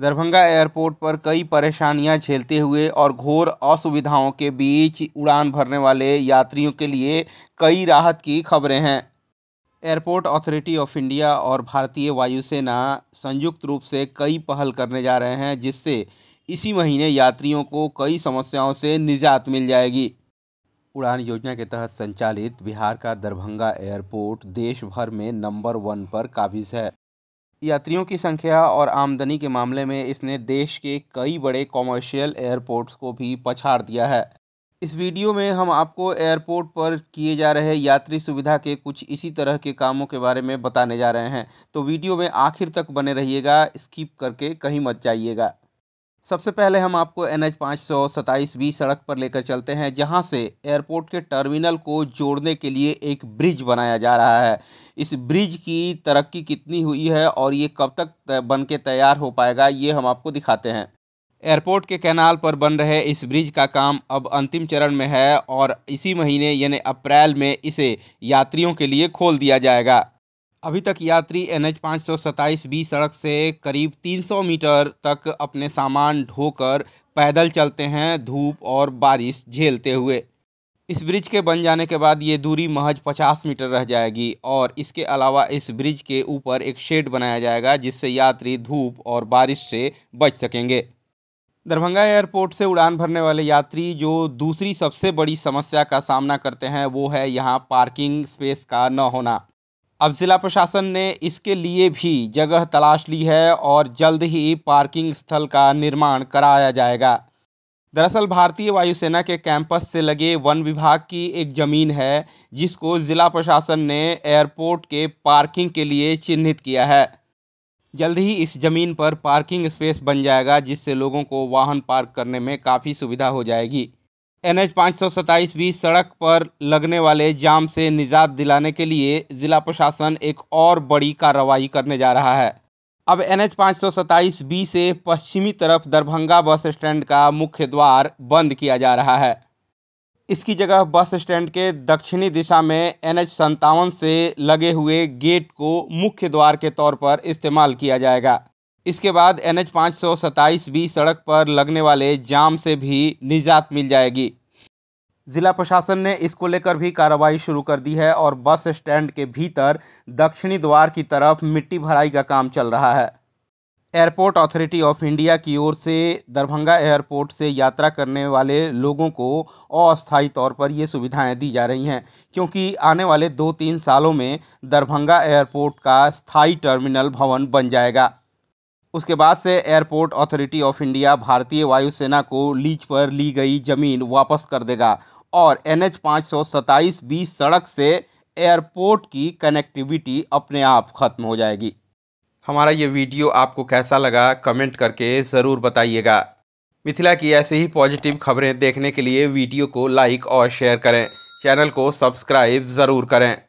Darbhanga airport पर कई परेशानियां झेलते हुए और घोर असुविधाओं के बीच उड़ान भरने वाले यात्रियों के लिए कई राहत की खबरें हैं एयरपोर्ट अथॉरिटी ऑफ इंडिया और भारतीय वायुसेना संयुक्त रूप से कई पहल करने जा रहे हैं जिससे इसी महीने यात्रियों को कई समस्याओं से निजात मिल जाएगी उड़ान योजना के तहत संचालित बिहार का दरभंगा एयरपोर्ट देश भर में नंबर वन पर काबिज है यात्रियों की संख्या और आमदनी के मामले में इसने देश के कई बड़े कॉमर्शियल एयरपोर्ट्स को भी पछाड़ दिया है इस वीडियो में हम आपको एयरपोर्ट पर किए जा रहे यात्री सुविधा के कुछ इसी तरह के कामों के बारे में बताने जा रहे हैं तो वीडियो में आखिर तक बने रहिएगा स्किप करके कहीं मत जाइएगा सबसे पहले हम आपको एन एच पाँच सौ सताईस बी सड़क पर लेकर चलते हैं जहां से एयरपोर्ट के टर्मिनल को जोड़ने के लिए एक ब्रिज बनाया जा रहा है इस ब्रिज की तरक्की कितनी हुई है और ये कब तक बन के तैयार हो पाएगा ये हम आपको दिखाते हैं एयरपोर्ट के कैनाल पर बन रहे इस ब्रिज का काम अब अंतिम चरण में है और इसी महीने यानी अप्रैल में इसे यात्रियों के लिए खोल दिया जाएगा अभी तक यात्री एन एच बी सड़क से करीब 300 मीटर तक अपने सामान ढोकर पैदल चलते हैं धूप और बारिश झेलते हुए इस ब्रिज के बन जाने के बाद ये दूरी महज 50 मीटर रह जाएगी और इसके अलावा इस ब्रिज के ऊपर एक शेड बनाया जाएगा जिससे यात्री धूप और बारिश से बच सकेंगे दरभंगा एयरपोर्ट से उड़ान भरने वाले यात्री जो दूसरी सबसे बड़ी समस्या का सामना करते हैं वो है यहाँ पार्किंग स्पेस का न होना अब ज़िला प्रशासन ने इसके लिए भी जगह तलाश ली है और जल्द ही पार्किंग स्थल का निर्माण कराया जाएगा दरअसल भारतीय वायुसेना के कैंपस से लगे वन विभाग की एक ज़मीन है जिसको ज़िला प्रशासन ने एयरपोर्ट के पार्किंग के लिए चिन्हित किया है जल्द ही इस ज़मीन पर पार्किंग स्पेस बन जाएगा जिससे लोगों को वाहन पार्क करने में काफ़ी सुविधा हो जाएगी एन एच पाँच सौ सड़क पर लगने वाले जाम से निजात दिलाने के लिए ज़िला प्रशासन एक और बड़ी कार्रवाई करने जा रहा है अब एन एच पाँच सौ बी से पश्चिमी तरफ दरभंगा बस स्टैंड का मुख्य द्वार बंद किया जा रहा है इसकी जगह बस स्टैंड के दक्षिणी दिशा में एन एच से लगे हुए गेट को मुख्य द्वार के तौर पर इस्तेमाल किया जाएगा इसके बाद एन एच पाँच सौ सत्ताईस बी सड़क पर लगने वाले जाम से भी निजात मिल जाएगी जिला प्रशासन ने इसको लेकर भी कार्रवाई शुरू कर दी है और बस स्टैंड के भीतर दक्षिणी द्वार की तरफ मिट्टी भराई का काम चल रहा है एयरपोर्ट अथॉरिटी ऑफ इंडिया की ओर से दरभंगा एयरपोर्ट से यात्रा करने वाले लोगों को अस्थायी तौर पर ये सुविधाएं दी जा रही हैं क्योंकि आने वाले दो तीन सालों में दरभंगा एयरपोर्ट का स्थायी टर्मिनल भवन बन जाएगा उसके बाद से एयरपोर्ट अथॉरिटी ऑफ इंडिया भारतीय वायुसेना को लीज पर ली गई जमीन वापस कर देगा और एन एच बी सड़क से एयरपोर्ट की कनेक्टिविटी अपने आप ख़त्म हो जाएगी हमारा ये वीडियो आपको कैसा लगा कमेंट करके ज़रूर बताइएगा मिथिला की ऐसे ही पॉजिटिव खबरें देखने के लिए वीडियो को लाइक और शेयर करें चैनल को सब्सक्राइब ज़रूर करें